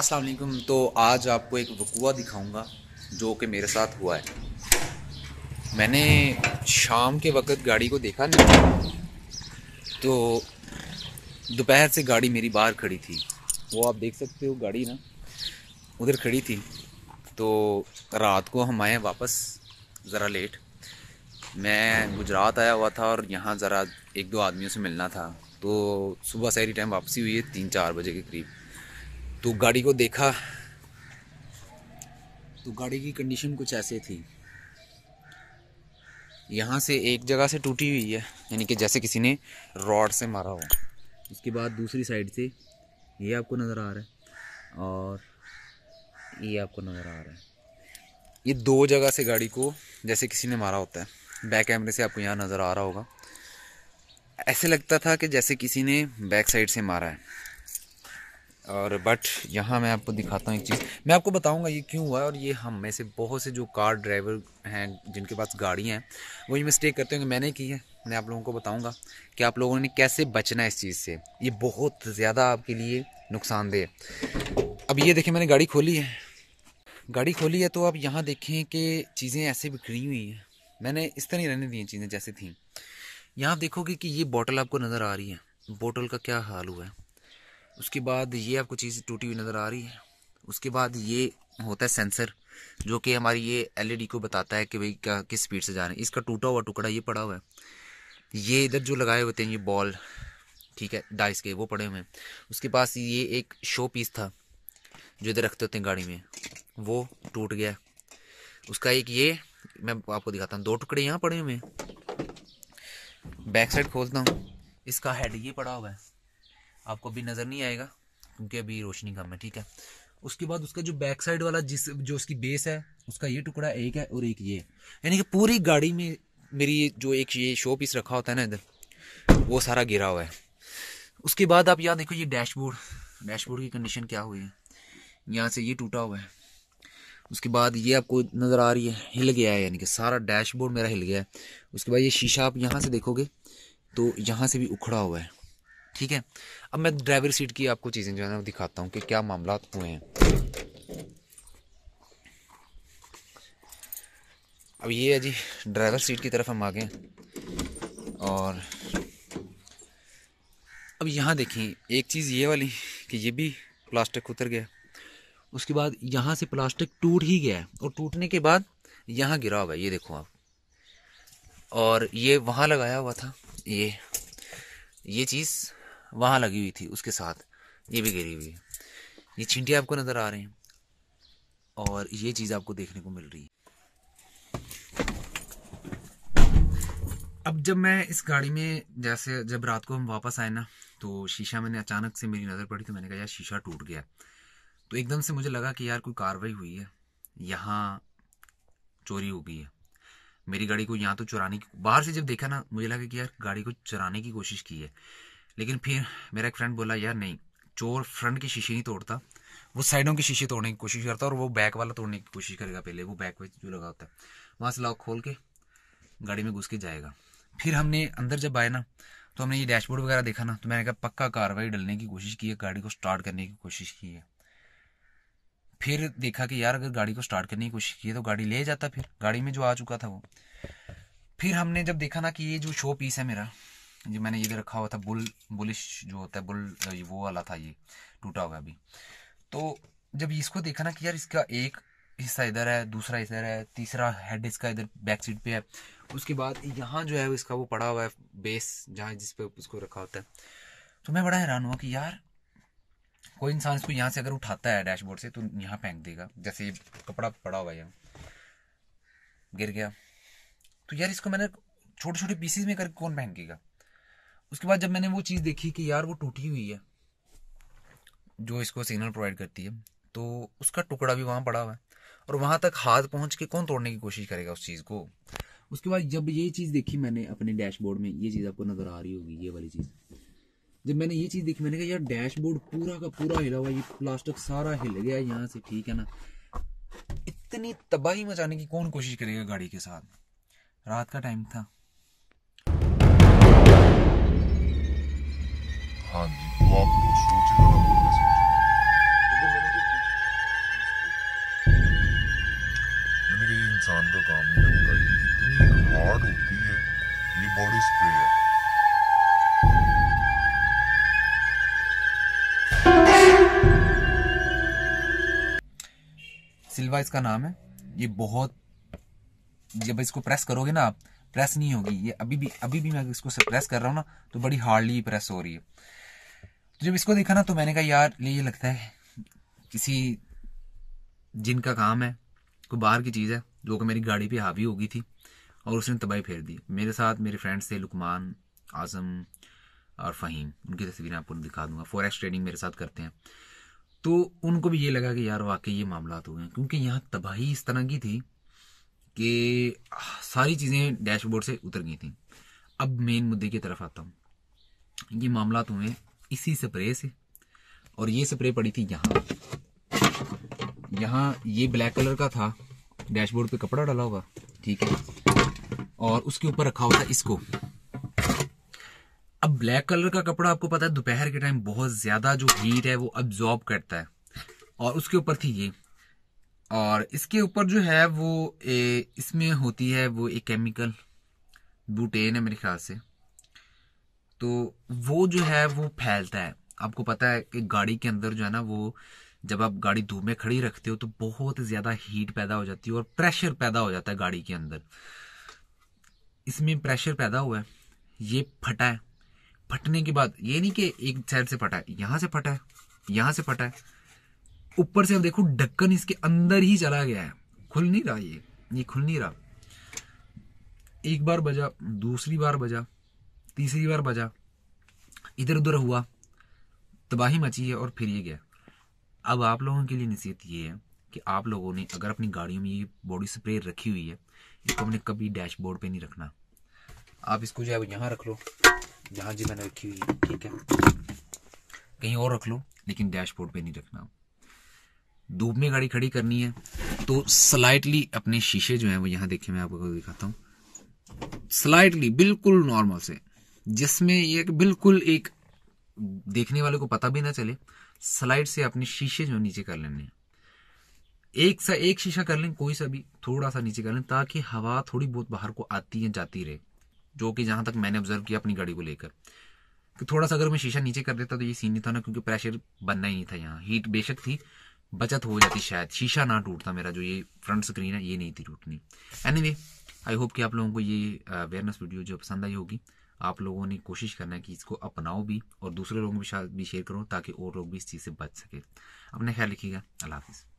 अस्सलाम वालेकुम तो आज आपको एक वकूआ दिखाऊंगा जो कि मेरे साथ हुआ है मैंने शाम के वक्त गाड़ी को देखा नहीं तो दोपहर से गाड़ी मेरी बाहर खड़ी थी वो आप देख सकते हो गाड़ी ना उधर खड़ी थी तो रात को हम आए वापस ज़रा लेट मैं गुजरात आया हुआ था और यहाँ ज़रा एक दो आदमियों से मिलना था तो सुबह सारी टाइम वापसी हुई है तीन चार बजे के करीब तो गाड़ी को देखा तो गाड़ी की कंडीशन कुछ ऐसे थी यहाँ से एक जगह से टूटी हुई है यानी कि जैसे किसी ने रॉड से मारा हो उसके बाद दूसरी साइड से ये आपको नज़र आ रहा है और ये आपको नज़र आ रहा है ये दो जगह से गाड़ी को जैसे किसी ने मारा होता है बैक कैमरे से आपको यहाँ नज़र आ रहा होगा ऐसे लगता था कि जैसे किसी ने बैक साइड से मारा है और बट यहाँ मैं आपको दिखाता हूँ एक चीज़ मैं आपको बताऊँगा ये क्यों हुआ है और ये हम में से बहुत से जो कार ड्राइवर हैं जिनके पास गाड़ियाँ हैं वो ये मिस्टेक करते हैं कि मैंने की है मैं आप लोगों को बताऊँगा कि आप लोगों ने कैसे बचना है इस चीज़ से ये बहुत ज़्यादा आपके लिए नुकसानदेह अब ये देखें मैंने गाड़ी खोली है गाड़ी खोली है तो आप यहाँ देखें कि चीज़ें ऐसे बिखरी हुई हैं मैंने इस तरह ही रहने दी चीज़ें जैसे थी यहाँ देखोगे कि ये बॉटल आपको नज़र आ रही है बोटल का क्या हाल हुआ है उसके बाद ये आपको चीज़ टूटी हुई नज़र आ रही है उसके बाद ये होता है सेंसर जो कि हमारी ये एलईडी को बताता है कि भाई क्या किस स्पीड से जा रहे हैं इसका टूटा हुआ टुकड़ा ये पड़ा हुआ है ये इधर जो लगाए होते हैं ये बॉल ठीक है डाइस के वो पड़े हुए हैं उसके पास ये एक शो पीस था जो इधर रखते होते हैं गाड़ी में वो टूट गया उसका एक ये मैं आपको दिखाता हूँ दो टुकड़े यहाँ पड़े हुए हैं बैक साइड खोलता हूँ इसका हेड ये पड़ा हुआ है आपको अभी नज़र नहीं आएगा क्योंकि अभी रोशनी कम है ठीक है उसके बाद उसका जो बैक साइड वाला जिस जो उसकी बेस है उसका ये टुकड़ा एक है और एक ये यानी कि पूरी गाड़ी में मेरी जो एक ये शो पीस रखा होता है ना इधर वो सारा गिरा हुआ है उसके बाद आप यहाँ देखो ये डैशबोर्ड डैशबोर्ड की कंडीशन क्या हुई है यहाँ से ये टूटा हुआ है उसके बाद ये आपको नज़र आ रही है हिल गया है यानी कि सारा डैशबोर्ड मेरा हिल गया है उसके बाद ये शीशा आप यहाँ से देखोगे तो यहाँ से भी उखड़ा हुआ है ठीक है अब मैं ड्राइवर सीट की आपको चीज़ें जो है ना दिखाता हूँ कि क्या मामला हुए हैं अब ये है जी ड्राइवर सीट की तरफ हम आ गए और अब यहाँ देखिए एक चीज़ ये वाली कि ये भी प्लास्टिक उतर गया उसके बाद यहाँ से प्लास्टिक टूट ही गया है और टूटने के बाद यहाँ गिरा हुआ ये देखो आप और ये वहाँ लगाया हुआ था ये ये चीज़ वहाँ लगी हुई थी उसके साथ ये भी गिरी हुई है ये चिंटे आपको नज़र आ रहे हैं और ये चीज़ आपको देखने को मिल रही है अब जब मैं इस गाड़ी में जैसे जब रात को हम वापस आए ना तो शीशा मैंने अचानक से मेरी नज़र पड़ी तो मैंने कहा यार शीशा टूट गया तो एकदम से मुझे लगा कि यार कोई कार्रवाई हुई है यहाँ चोरी हो गई है मेरी गाड़ी को यहाँ तो चुराने की बाहर से जब देखा ना मुझे लगा कि यार गाड़ी को चुराने की कोशिश की है लेकिन फिर मेरा एक फ्रेंड बोला यार नहीं चोर फ्रंट की शीशी नहीं तोड़ता वो साइडों के शीशे तोड़ने की कोशिश करता और वो बैक वाला तोड़ने की कोशिश करेगा पहले वो बैक में जो लगा होता है वहाँ से लॉक खोल के गाड़ी में घुस के जाएगा फिर हमने अंदर जब आए ना तो हमने ये डैशबोर्ड वगैरह देखा ना तो मैंने कहा पक्का कार्रवाई डलने की कोशिश की है गाड़ी को स्टार्ट करने की कोशिश की है फिर देखा कि यार अगर गाड़ी को स्टार्ट करने की कोशिश की है तो गाड़ी ले जाता फिर गाड़ी में जो आ चुका था वो फिर हमने जब देखा ना कि ये जो शो पीस है मेरा जी मैंने ये इधर रखा हुआ था बुल बुलिश जो होता है बुल वो वाला था ये टूटा हुआ अभी तो जब इसको देखा ना कि यार इसका एक हिस्सा इधर है दूसरा इधर है तीसरा हेड इसका इधर बैक सीट पे है उसके बाद यहाँ जो है इसका वो पड़ा हुआ है बेस जहाँ जिस पे उसको रखा होता है तो मैं बड़ा हैरान हुआ कि यार कोई इंसान इसको यहाँ से अगर उठाता है डैशबोर्ड से तो यहाँ फेंक देगा जैसे ये कपड़ा पड़ा हुआ है यहाँ गिर गया तो यार इसको मैंने छोटे छोटे पीसीज में करके कौन फेंकेगा उसके बाद जब मैंने वो चीज़ देखी कि यार वो टूटी हुई है जो इसको सिग्नल प्रोवाइड करती है तो उसका टुकड़ा भी वहाँ पड़ा हुआ है और वहाँ तक हाथ पहुँच के कौन तोड़ने की कोशिश करेगा उस चीज़ को उसके बाद जब ये चीज़ देखी मैंने अपने डैशबोर्ड में ये चीज़ आपको नज़र आ रही होगी ये वाली चीज़ जब मैंने ये चीज़ देखी मैंने कहा यार डैशबोर्ड पूरा का पूरा हिला हुआ ये प्लास्टिक सारा हिल गया यहाँ से ठीक है ना इतनी तबाही मचाने की कौन कोशिश करेगा गाड़ी के साथ रात का टाइम था सिल्वा इसका नाम है ये बहुत जब इसको प्रेस करोगे ना आप प्रेस नहीं होगी ये अभी भी अभी भी मैं इसको प्रेस कर रहा हूँ ना तो बड़ी हार्डली प्रेस हो रही है तो जब इसको देखा ना तो मैंने कहा यार ये लगता है किसी जिन का काम है कोई बाहर की चीज़ है जो कि मेरी गाड़ी पे हावी होगी थी और उसने तबाही फेर दी मेरे साथ मेरे फ्रेंड्स थे लुकमान आज़म और फ़हीम उनकी तस्वीरें आपको दिखा दूंगा फॉरेस्ट ट्रेडिंग मेरे साथ करते हैं तो उनको भी ये लगा कि यार वाकई ये मामला हो गए क्योंकि यहाँ तबाही इस तरह की थी कि सारी चीज़ें डैशबोर्ड से उतर गई थी अब मेन मुद्दे की तरफ आता हूँ ये मामला हुए इसी स्प्रे से और ये स्प्रे पड़ी थी यहाँ यहाँ ये ब्लैक कलर का था डैशबोर्ड पे कपड़ा डाला होगा ठीक है और उसके ऊपर रखा होता है इसको अब ब्लैक कलर का कपड़ा आपको पता है दोपहर के टाइम बहुत ज़्यादा जो हीट है वो अब्जॉर्ब करता है और उसके ऊपर थी ये और इसके ऊपर जो है वो ए, इसमें होती है वो एक केमिकल ब्यूटेन है मेरे ख्याल से तो वो जो है वो फैलता है आपको पता है कि गाड़ी के अंदर जो है ना वो जब आप गाड़ी धूप में खड़ी रखते हो तो बहुत ज़्यादा हीट पैदा हो जाती है और प्रेशर पैदा हो जाता है गाड़ी के अंदर इसमें प्रेशर पैदा हुआ है ये फटा है फटने के बाद ये नहीं कि एक साइड से फटा है यहां से फटा है यहां से फटा है ऊपर से हम देखो ढक्कन इसके अंदर ही चला गया है खुल नहीं रहा ये ये खुल नहीं रहा एक बार बजा दूसरी बार बजा तीसरी बार बजा इधर उधर हुआ तबाही मची है और फिर ये गया अब आप लोगों के लिए नसीहत ये है कि आप लोगों ने अगर अपनी गाड़ियों में ये बॉडी स्प्रे रखी हुई है इसको हमने कभी डैशबोर्ड पे नहीं रखना आप इसको जो है वो यहाँ रख लो जहाँ जी मैंने रखी हुई है ठीक है कहीं और रख लो लेकिन डैशबोर्ड पे नहीं रखना धूप में गाड़ी खड़ी करनी है तो स्लाइटली अपने शीशे जो है वो यहाँ देखे मैं आपको दिखाता हूँ स्लाइटली बिल्कुल नॉर्मल से जिसमें ये बिल्कुल एक देखने वाले को पता भी ना चले स्लाइड से अपने शीशे जो नीचे कर लेने एक सा एक शीशा कर लें कोई सा भी थोड़ा सा नीचे कर लें ताकि हवा थोड़ी बहुत बाहर को आती है जाती रहे जो कि जहां तक मैंने ऑब्जर्व किया अपनी गाड़ी को लेकर थोड़ा सा अगर मैं शीशा नीचे कर देता तो ये सीन नहीं था ना क्योंकि प्रेशर बनना ही नहीं था यहाँ हीट बेशक थी बचत हो जाती शायद शीशा ना टूटता मेरा जो ये फ्रंट स्क्रीन है ये नहीं थी टूटनी एनी आई होप कि आप लोगों को ये अवेयरनेस वीडियो जो पसंद आई होगी आप लोगों ने कोशिश करना है कि इसको अपनाओ भी और दूसरे लोगों के साथ भी शेयर करो ताकि और लोग भी इस चीज़ से बच सके अपने ख्याल रखिएगा अल्लाह हाफिज़